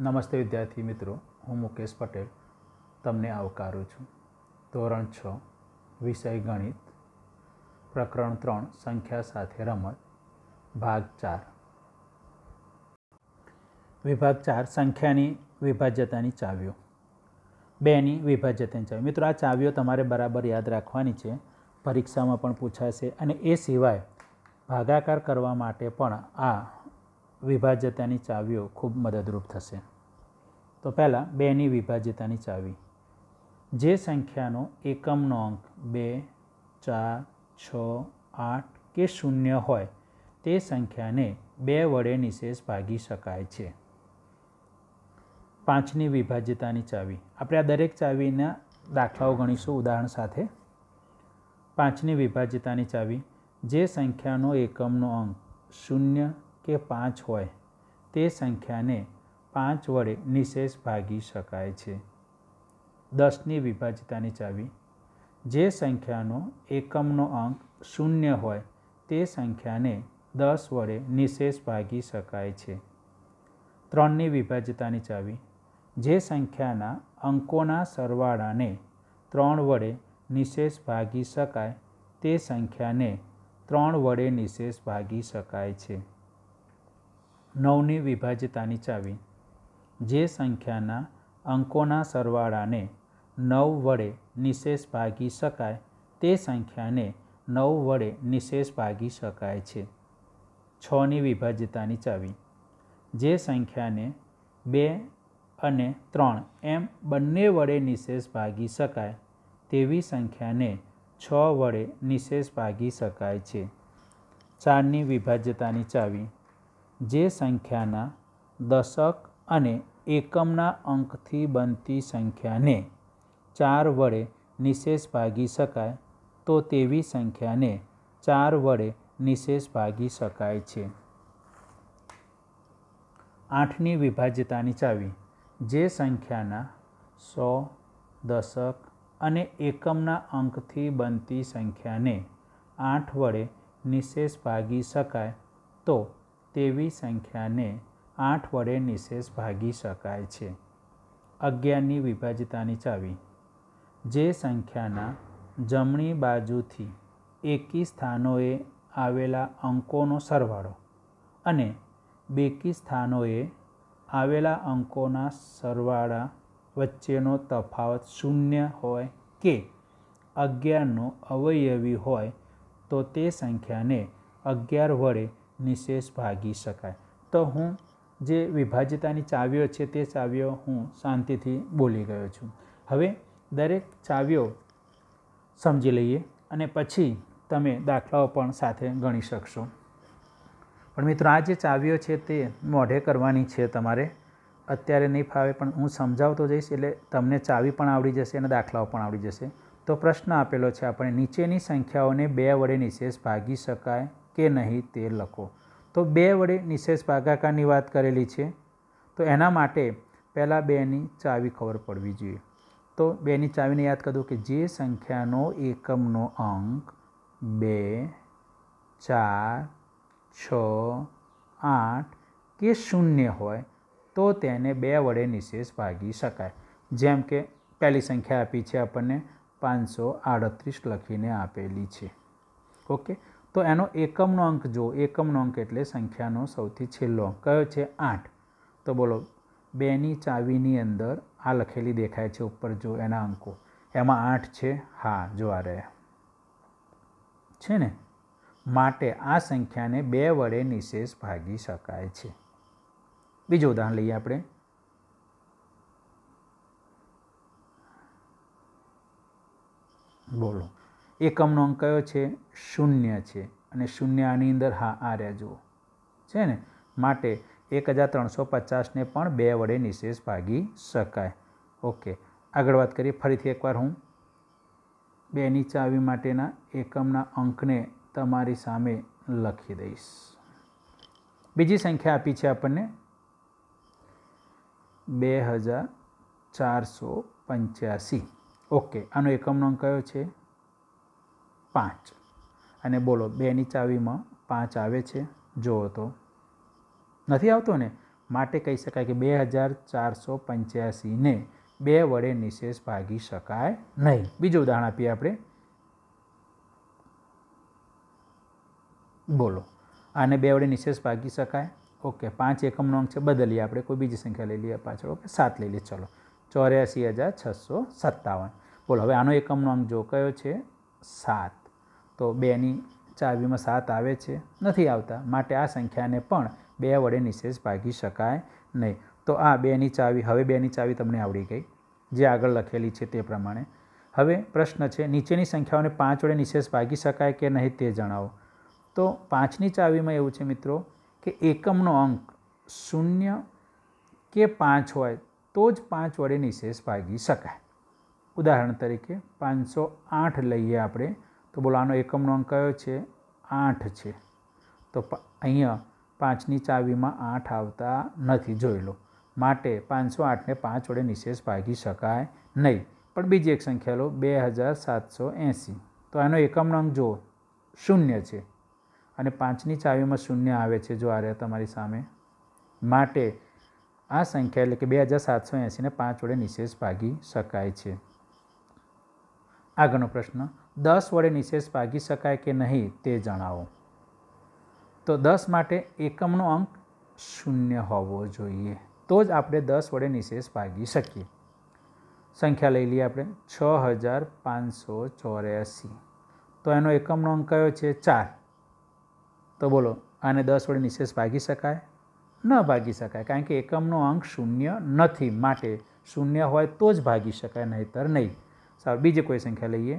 નમસ્તે વિદ્યાર્થી મિત્રો હું મુકેશ પટેલ તમને આવકારું છું ધોરણ છ વિષય ગણિત પ્રકરણ ત્રણ સંખ્યા સાથે રમત ભાગ ચાર વિભાગ ચાર સંખ્યાની વિભાજ્યતાની ચાવીઓ બેની વિભાજ્યતાની ચાવી મિત્રો આ ચાવીઓ તમારે બરાબર યાદ રાખવાની છે પરીક્ષામાં પણ પૂછાશે અને એ સિવાય ભાગાકાર કરવા માટે પણ આ વિભાજ્યતાની ચાવીઓ ખૂબ મદદરૂપ થશે તો પહેલાં બેની વિભાજ્યતાની ચાવી જે સંખ્યાનો એકમનો અંક બે ચાર છ આઠ કે શૂન્ય હોય તે સંખ્યાને બે વડે નિશેષ ભાગી શકાય છે પાંચની વિભાજ્યતાની ચાવી આપણે આ દરેક ચાવીના દાખલાઓ ગણીશું ઉદાહરણ સાથે પાંચની વિભાજ્યતાની ચાવી જે સંખ્યાનો એકમનો અંક શૂન્ય કે પાંચ હોય તે સંખ્યાને પાંચ વડે નિશેષ ભાગી શકાય છે દસની વિભાજ્યતાની ચાવી જે સંખ્યાનો એકમનો અંક શૂન્ય હોય તે સંખ્યાને દસ વડે નિશેષ ભાગી શકાય છે ત્રણની વિભાજ્યતાની ચાવી જે સંખ્યાના અંકોના સરવાળાને ત્રણ વડે નિશેષ ભાગી શકાય તે સંખ્યાને ત્રણ વડે નિશેષ ભાગી શકાય છે નવની વિભાજ્યતાની ચાવી જે સંખ્યાના અંકોના સરવાળાને નવ વડે નિશેષ ભાગી શકાય તે સંખ્યાને નવ વડે નિશેષ ભાગી શકાય છે છની વિભાજ્યતાની ચાવી જે સંખ્યાને બે અને ત્રણ એમ બંને વડે નિશેષ ભાગી શકાય તેવી સંખ્યાને છ વડે નિશેષ ભાગી શકાય છે ચારની વિભાજ્યતાની ચાવી જે સંખ્યાના દશક અને એકમના અંકથી બનતી સંખ્યાને ચાર વડે નિશેષ ભાગી શકાય તો તેવી સંખ્યાને ચાર વડે નિશેષ ભાગી શકાય છે આઠની વિભાજ્યતાની ચાવી જે સંખ્યાના સો દશક અને એકમના અંકથી બનતી સંખ્યાને આઠ વડે નિશેષ ભાગી શકાય તો તેવી સંખ્યાને આઠ વડે નિશેષ ભાગી શકાય છે અગિયારની વિભાજ્યતાની ચાવી જે સંખ્યાના જમણી બાજુથી એકી સ્થાનોએ આવેલા અંકોનો સરવાળો અને બેકી સ્થાનોએ આવેલા અંકોના સરવાળા વચ્ચેનો તફાવત શૂન્ય હોય કે અગિયારનો અવયવી હોય તો તે સંખ્યાને અગિયાર વડે નિશેષ ભાગી શકાય તો હું જે વિભાજ્યતાની ચાવીઓ છે તે ચાવીઓ હું શાંતિથી બોલી ગયો છું હવે દરેક ચાવીઓ સમજી લઈએ અને પછી તમે દાખલાઓ પણ સાથે ગણી શકશો પણ મિત્રો આ જે ચાવીઓ છે તે મોઢે કરવાની છે તમારે અત્યારે નહીં ફાવે પણ હું સમજાવતો જઈશ એટલે તમને ચાવી પણ આવડી જશે અને દાખલાઓ પણ આવડી જશે તો પ્રશ્ન આપેલો છે આપણે નીચેની સંખ્યાઓને બે વડે નિશેષ ભાગી શકાય કે નહીં તે લખો તો બે વડે નિશેષ ભાગાકારની વાત કરેલી છે તો એના માટે પહેલાં બેની ચાવી ખબર પડવી જોઈએ તો બેની ચાવીને યાદ કરું કે જે સંખ્યાનો એકમનો અંક બે ચાર છ આઠ કે શૂન્ય હોય તો તેને બે વડે નિશેષ ભાગી શકાય જેમ કે પહેલી સંખ્યા આપી છે આપણને પાંચસો આડત્રીસ લખીને આપેલી છે ઓકે તો એનો એકમનો અંક જો એકમનો અંક એટલે સંખ્યાનો સૌથી છેલ્લો અંક કયો છે આઠ તો બોલો બેની ચાવીની અંદર આ લખેલી દેખાય છે ઉપર જો એના અંકો એમાં આઠ છે હા જો આ રહ્યા છે ને માટે આ સંખ્યાને બે વડે નિશેષ ભાગી શકાય છે બીજું ઉદાહરણ લઈએ આપણે બોલો એકમનો અંક કયો છે શૂન્ય છે અને શૂન્ય આની અંદર હા આ રહ્યા જુઓ છે ને માટે એક હજાર ત્રણસો પચાસને પણ બે વડે નિશેષ ભાગી શકાય ઓકે આગળ વાત કરીએ ફરીથી એકવાર હું બેની ચાવી માટેના એકમના અંકને તમારી સામે લખી દઈશ બીજી સંખ્યા આપી છે આપણને બે હજાર ચારસો પંચ્યાસી ઓકે આનો એકમનો અંક કયો છે પાંચ અને બોલો બેની ચાવીમાં પાંચ આવે છે જુઓ તો નથી આવતો ને માટે કહી શકાય કે બે હજાર ચારસો પંચ્યાસીને બે વડે નિશેષ ભાગી શકાય નહીં બીજું ઉદાહરણ આપીએ આપણે બોલો આને બે વડે નિશેષ ભાગી શકાય ઓકે પાંચ એકમનો અંક છે બદલીએ આપણે કોઈ બીજી સંખ્યા લઈ લઈએ પાછળ ઓકે સાત લઈ લઈએ ચલો ચોર્યાસી હજાર છસો સત્તાવન બોલો હવે આનો એકમનો અંક જો કયો છે સાત તો બેની ચાવીમાં સાત આવે છે નથી આવતા માટે આ સંખ્યાને પણ બે વડે નિશેષ ભાગી શકાય નહીં તો આ બેની ચાવી હવે બેની ચાવી તમને આવડી ગઈ જે આગળ લખેલી છે તે પ્રમાણે હવે પ્રશ્ન છે નીચેની સંખ્યાઓને પાંચ વડે નિશેષ ભાગી શકાય કે નહીં તે જણાવો તો પાંચની ચાવીમાં એવું છે મિત્રો કે એકમનો અંક શૂન્ય કે પાંચ હોય તો જ પાંચ વડે નિશેષ ભાગી શકાય ઉદાહરણ તરીકે પાંચસો આઠ લઈએ આપણે તો બોલો આનો એકમનો અંક કયો છે આઠ છે તો અહીંયા પાંચની ચાવીમાં આઠ આવતા નથી જોઈ લો માટે પાંચસો આઠને પાંચ વડે નિશેષ ભાગી શકાય નહીં પણ બીજી એક સંખ્યા લો બે હજાર સાતસો એંસી તો એનો એકમનો અંક જુઓ શૂન્ય છે અને પાંચની ચાવીમાં શૂન્ય આવે છે જો આ રહ્યા તમારી સામે માટે આ સંખ્યા એટલે કે બે હજાર સાતસો એંસીને પાંચ વડે નિશેષ ભાગી શકાય છે આગળનો પ્રશ્ન દસ વડે નિશેષ ભાગી શકાય કે નહીં તે જણાવો તો દસ માટે એકમનો અંક શૂન્ય હોવો જોઈએ તો જ આપણે દસ વડે નિશેષ ભાગી શકીએ સંખ્યા લઈ લઈએ આપણે છ હજાર પાંચસો ચોર્યાસી તો એનો એકમનો અંક કયો છે ચાર તો બોલો આને દસ વડે નિશેષ ભાગી શકાય ન ભાગી શકાય કારણ કે એકમનો અંક શૂન્ય નથી માટે શૂન્ય હોય તો જ ભાગી શકાય નહીતર નહીં સારું બીજી કોઈ સંખ્યા લઈએ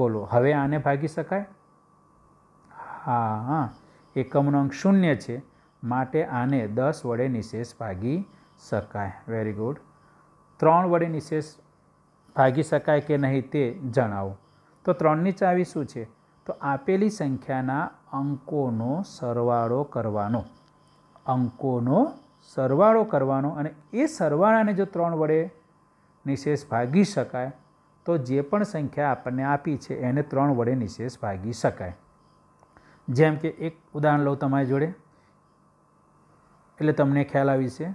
બોલો હવે આને ભાગી શકાય હા હા એકમનો અંક શૂન્ય છે માટે આને દસ વડે નિશેષ ભાગી શકાય વેરી ગુડ ત્રણ વડે નિશેષ ભાગી શકાય કે નહીં તે જણાવો તો ત્રણની ચાવી શું છે તો આપેલી સંખ્યાના અંકોનો સરવાળો કરવાનો અંકોનો સરવાળો કરવાનો અને એ સરવાળાને જો ત્રણ વડે નિશેષ ભાગી શકાય તો જે પણ સંખ્યા આપણને આપી છે એને ત્રણ વડે નિશેષ ભાગી શકાય જેમ કે એક ઉદાહરણ લઉં તમારી જોડે એટલે તમને ખ્યાલ આવી છે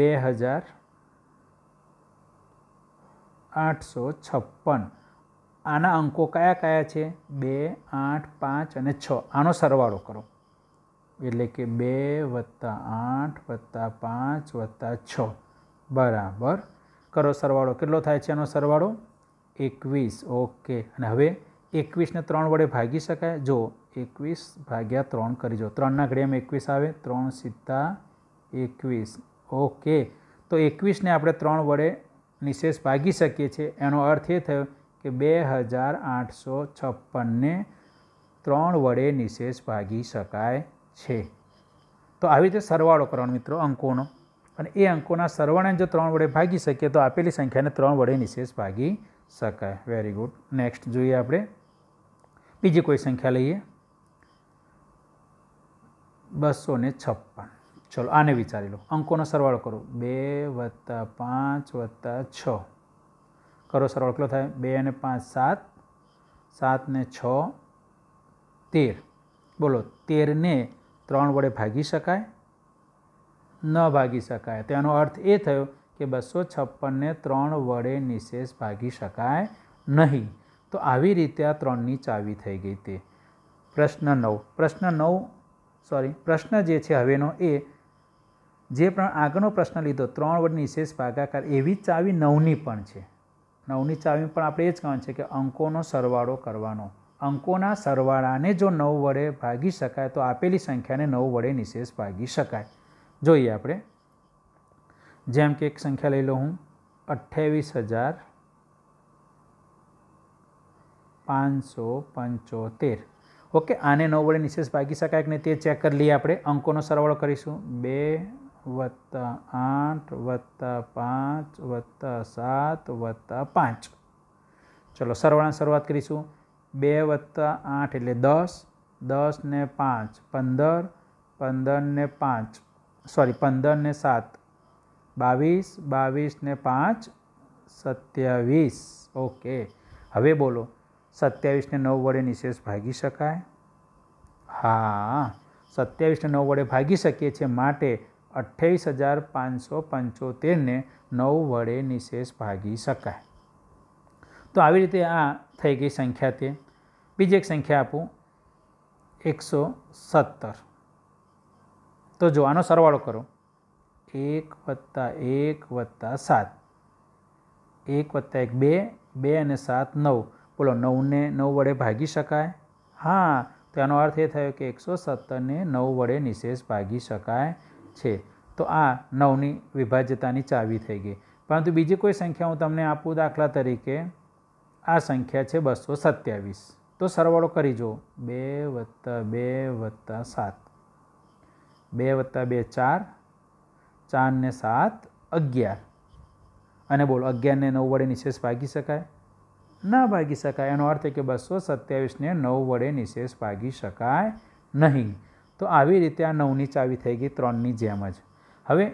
બે હજાર આઠસો છપ્પન આના અંકો કયા કયા છે બે આઠ પાંચ અને છ આનો સરવાળો કરો એટલે કે બે વત્તા આઠ વત્તા પાંચ વત્તા છ બરાબર કરો સરવાળો કેટલો થાય છે એનો સરવાળો એકવીસ ઓકે અને હવે એકવીસને ત્રણ વડે ભાગી શકાય જો એકવીસ ભાગ્યા ત્રણ કરીજો ત્રણના ઘડિયામાં એકવીસ આવે ત્રણ સીધા એકવીસ ઓકે તો એકવીસને આપણે ત્રણ વડે નિશેષ ભાગી શકીએ છીએ એનો અર્થ એ થયો કે બે હજાર આઠસો છપ્પનને ત્રણ વડે નિશેષ ભાગી શકાય છે તો આવી રીતે સરવાળો કરવાનો મિત્રો અંકોનો અને એ અંકોના સરવાળાને જો ત્રણ વડે ભાગી શકીએ તો આપેલી સંખ્યાને ત્રણ વડે નિશેષ ભાગી શકાય વેરી ગુડ નેક્સ્ટ જોઈએ આપણે બીજી કોઈ સંખ્યા લઈએ બસો ને છપ્પન ચલો આને વિચારી લો અંકોનો સરવાળો કરો બે વત્તા પાંચ વત્તા છ કરો સરવાળો કેટલો થાય બે અને પાંચ સાત સાત ને છ તેર બોલો તેરને ત્રણ વડે ભાગી શકાય ન ભાગી શકાય તેનો અર્થ એ થયો કે બસો છપ્પનને ત્રણ વડે નિશેષ ભાગી શકાય નહીં તો આવી રીતે આ ત્રણની ચાવી થઈ ગઈ તે પ્રશ્ન નવ પ્રશ્ન નવ સોરી પ્રશ્ન જે છે હવેનો એ જે પણ આગળનો પ્રશ્ન લીધો ત્રણ વડે નિશેષ ભાગાકાર એવી ચાવી નવની પણ છે નવની ચાવી પણ આપણે એ જ કહેવાનું છે કે અંકોનો સરવાળો કરવાનો અંકોના સરવાળાને જો નવ વડે ભાગી શકાય તો આપેલી સંખ્યાને નવ વડે નિશેષ ભાગી શકાય જોઈએ આપણે જેમ કે એક સંખ્યા લઈ લો હું અઠ્યાવીસ હજાર પાંચસો પંચોતેર ઓકે આને નવ વડે નિશેષ ભાગી શકાય કે નહીં તે ચેક કરી લઈએ આપણે અંકોનો સરવાળો કરીશું બે વત્તા આઠ વત્તા પાંચ વત્તા સાત વત્તા પાંચ ચલો સરવાળાની શરૂઆત કરીશું બે વત્તા આઠ એટલે દસ દસ ને પાંચ પંદર પંદર ને પાંચ સોરી પંદર ને સાત બાવીસ બાવીસ ને પાંચ સત્યાવીસ ઓકે હવે બોલો સત્યાવીસને નવ વડે નિશેષ ભાગી શકાય હા સત્યાવીસને નવ વડે ભાગી શકીએ છીએ માટે અઠ્યાવીસ હજાર પાંચસો પંચોતેરને નવ વડે નિશેષ ભાગી શકાય તો આવી રીતે આ થઈ ગઈ સંખ્યા તે બીજી એક સંખ્યા આપું એકસો સત્તર તો જો આનો સરવાળો કરો એક વત્તા એક વત્તા સાત એક વત્તા એક બે બે અને સાત નવ બોલો નવને નવ વડે ભાગી શકાય હા તો એનો અર્થ એ થયો કે એકસો સત્તરને નવ વડે નિશેષ ભાગી શકાય છે તો આ નવની વિભાજ્યતાની ચાવી થઈ ગઈ પરંતુ બીજી કોઈ સંખ્યા હું તમને આપું દાખલા તરીકે આ સંખ્યા છે બસો સત્યાવીસ તો સરવાળો કરી જુઓ બે વત્તા બે વત્તા સાત બે વત્તા બે ચાર ચાર ને સાત અગિયાર અને બોલો અગિયારને નવ વડે નિશેષ ભાગી શકાય ના ભાગી શકાય એનો અર્થ એ કે બસો સત્યાવીસને નવ વડે નિશેષ ભાગી શકાય નહીં તો આવી રીતે આ નવની ચાવી થઈ ગઈ ત્રણની જેમ જ હવે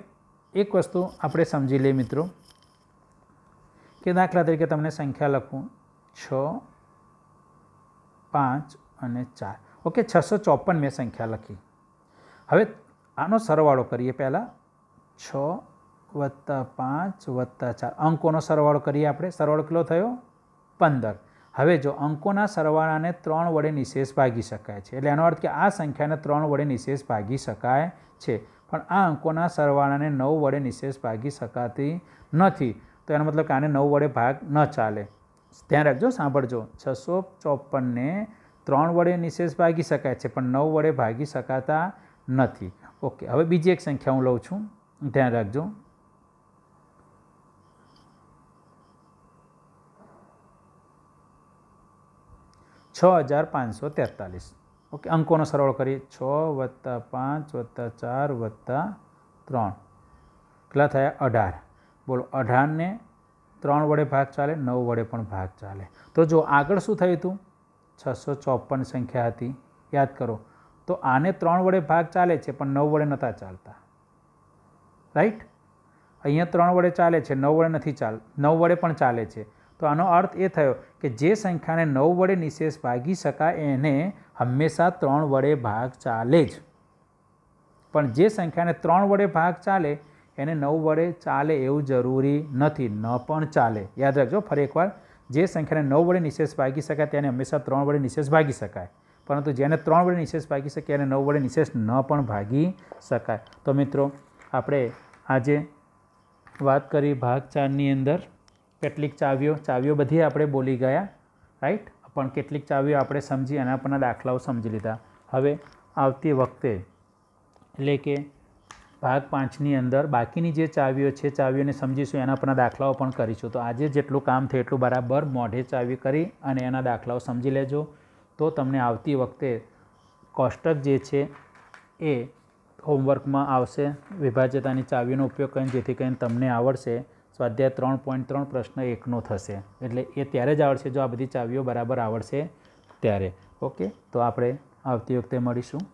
એક વસ્તુ આપણે સમજી લઈએ મિત્રો કે દાખલા તરીકે તમને સંખ્યા લખું છ પાંચ અને ચાર ઓકે છસો ચોપન મેં સંખ્યા લખી હવે આનો સરવાળો કરીએ પહેલાં છ વત્તા પાંચ વત્તા ચાર અંકોનો સરવાળો કરીએ આપણે સરવાળો કેટલો થયો પંદર હવે જો અંકોના સરવાળાને ત્રણ વડે નિશેષ ભાગી શકાય છે એટલે એનો અર્થ કે આ સંખ્યાને ત્રણ વડે નિશેષ ભાગી શકાય છે પણ આ અંકોના સરવાળાને નવ વડે નિશેષ ભાગી શકાતી નથી તો એનો મતલબ કે આને નવ વડે ભાગ ન ચાલે ધ્યાન રાખજો સાંભળજો છસો ચોપનને ત્રણ વડે નિશેષ ભાગી શકાય છે પણ નવ વડે ભાગી શકાતા નથી ઓકે હવે બીજી એક સંખ્યા હું લઉં છું ધ્યાન રાખજો છ હજાર પાંચસો તેતાલીસ ઓકે અંકોનો સરવાળો કરીએ છ વત્તા પાંચ વત્તા ચાર વત્તા ત્રણ કેટલા થયા અઢાર બોલો અઢારને ત્રણ વડે ભાગ ચાલે નવ વડે પણ ભાગ ચાલે તો જો આગળ શું થયું હતું છસો ચોપન સંખ્યા હતી યાદ કરો તો આને ત્રણ વડે ભાગ ચાલે છે પણ નવ વડે નહોતા ચાલતા રાઈટ અહીંયા ત્રણ વડે ચાલે છે નવ વડે નથી ચાલ નવ વડે પણ ચાલે છે તો આનો અર્થ એ થયો કે જે સંખ્યાને નવ વડે નિશેષ ભાગી શકાય એને હંમેશા ત્રણ વડે ભાગ ચાલે જ પણ જે સંખ્યાને ત્રણ વડે ભાગ ચાલે એને નવ વડે ચાલે એવું જરૂરી નથી ન પણ ચાલે યાદ રાખજો ફરી એકવાર જે સંખ્યાને નવ વડે નિશેષ ભાગી શકાય તેને હંમેશા ત્રણ વડે નિશેષ ભાગી શકાય પરંતુ જેને ત્રણ વડે નિશેષ ભાગી શકે એને નવ વડે નિશેષ ન પણ ભાગી શકાય તો મિત્રો આપણે આજે વાત કરી ભાગ ચારની અંદર કેટલીક ચાવીઓ ચાવીઓ બધી આપણે બોલી ગયા રાઈટ પણ કેટલીક ચાવીઓ આપણે સમજી એના પરના દાખલાઓ સમજી લીધા હવે આવતી વખતે એટલે કે ભાગ પાંચની અંદર બાકીની જે ચાવીઓ છે ચાવીઓને સમજીશું એના પરના દાખલાઓ પણ કરીશું તો આજે જેટલું કામ થયું એટલું બરાબર મોઢે ચાવી કરી અને એના દાખલાઓ સમજી લેજો તો તમને આવતી વખતે કોષ્ટક જે છે એ હોમવર્કમાં આવશે વિભાજ્યતાની ચાવીનો ઉપયોગ કરીને જેથી કરીને તમને આવડશે સ્વાધ્યાય ત્રણ પોઈન્ટ ત્રણ પ્રશ્ન એકનો થશે એટલે એ ત્યારે જ આવડશે જો આ બધી ચાવીઓ બરાબર આવડશે ત્યારે ઓકે તો આપણે આવતી વખતે મળીશું